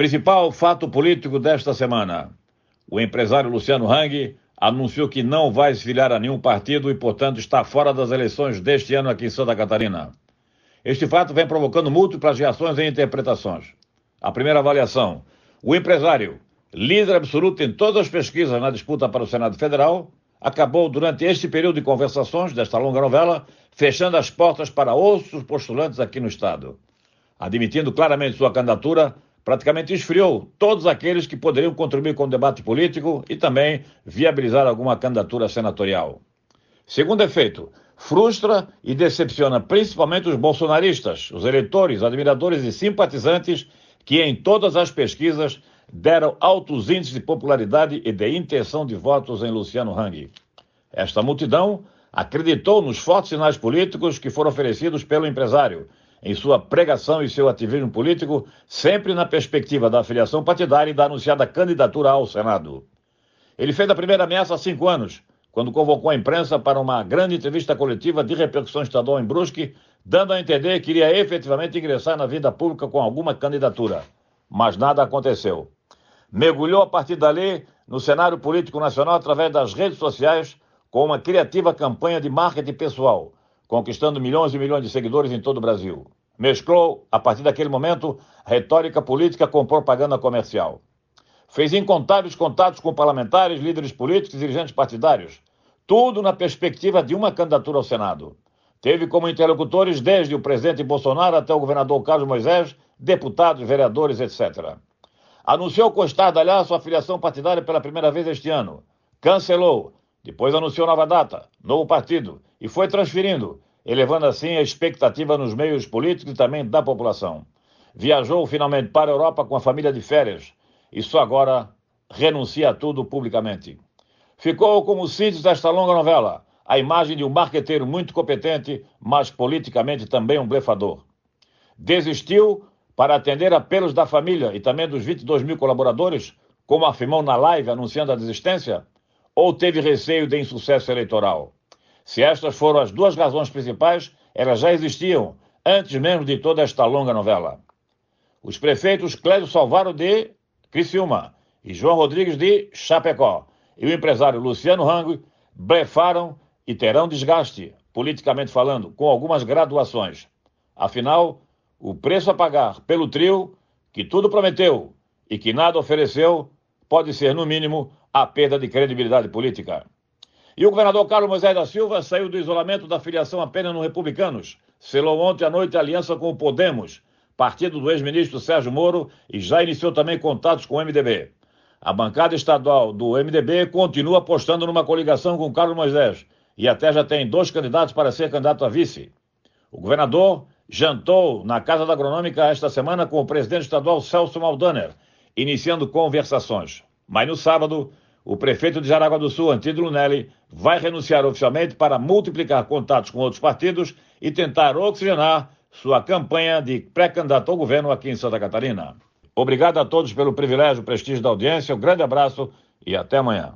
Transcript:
Principal fato político desta semana: o empresário Luciano Hang anunciou que não vai se filiar a nenhum partido e, portanto, está fora das eleições deste ano aqui em Santa Catarina. Este fato vem provocando múltiplas reações e interpretações. A primeira avaliação: o empresário, líder absoluto em todas as pesquisas na disputa para o Senado Federal, acabou, durante este período de conversações desta longa novela, fechando as portas para outros postulantes aqui no Estado. Admitindo claramente sua candidatura, praticamente esfriou todos aqueles que poderiam contribuir com o debate político e também viabilizar alguma candidatura senatorial. Segundo efeito, frustra e decepciona principalmente os bolsonaristas, os eleitores, admiradores e simpatizantes que em todas as pesquisas deram altos índices de popularidade e de intenção de votos em Luciano Hang. Esta multidão acreditou nos fortes sinais políticos que foram oferecidos pelo empresário em sua pregação e seu ativismo político, sempre na perspectiva da afiliação partidária e da anunciada candidatura ao Senado. Ele fez a primeira ameaça há cinco anos, quando convocou a imprensa para uma grande entrevista coletiva de repercussão estadual em Brusque, dando a entender que iria efetivamente ingressar na vida pública com alguma candidatura. Mas nada aconteceu. Mergulhou a partir dali no cenário político nacional através das redes sociais com uma criativa campanha de marketing pessoal conquistando milhões e milhões de seguidores em todo o Brasil. Mesclou, a partir daquele momento, retórica política com propaganda comercial. Fez incontáveis contatos com parlamentares, líderes políticos e dirigentes partidários, tudo na perspectiva de uma candidatura ao Senado. Teve como interlocutores desde o presidente Bolsonaro até o governador Carlos Moisés, deputados, vereadores, etc. Anunciou com estardalhaço sua filiação partidária pela primeira vez este ano. Cancelou. Depois anunciou nova data, novo partido e foi transferindo, elevando assim a expectativa nos meios políticos e também da população. Viajou finalmente para a Europa com a família de férias e só agora renuncia a tudo publicamente. Ficou como sítios desta longa novela, a imagem de um marqueteiro muito competente, mas politicamente também um blefador. Desistiu para atender apelos da família e também dos 22 mil colaboradores, como afirmou na live anunciando a desistência? Ou teve receio de insucesso eleitoral? Se estas foram as duas razões principais, elas já existiam, antes mesmo de toda esta longa novela. Os prefeitos Clésio Salvaro de Criciúma e João Rodrigues de Chapecó e o empresário Luciano Rango blefaram e terão desgaste, politicamente falando, com algumas graduações. Afinal, o preço a pagar pelo trio, que tudo prometeu e que nada ofereceu, pode ser, no mínimo, a perda de credibilidade política. E o governador Carlos Moisés da Silva saiu do isolamento da filiação apenas no Republicanos. Selou ontem à noite a aliança com o Podemos, partido do ex-ministro Sérgio Moro, e já iniciou também contatos com o MDB. A bancada estadual do MDB continua apostando numa coligação com Carlos Moisés e até já tem dois candidatos para ser candidato a vice. O governador jantou na Casa da Agronômica esta semana com o presidente estadual Celso Maldaner, iniciando conversações. Mas no sábado, o prefeito de Jaraguá do Sul, Antídio Nelly, vai renunciar oficialmente para multiplicar contatos com outros partidos e tentar oxigenar sua campanha de pré-candidato ao governo aqui em Santa Catarina. Obrigado a todos pelo privilégio e prestígio da audiência. Um grande abraço e até amanhã.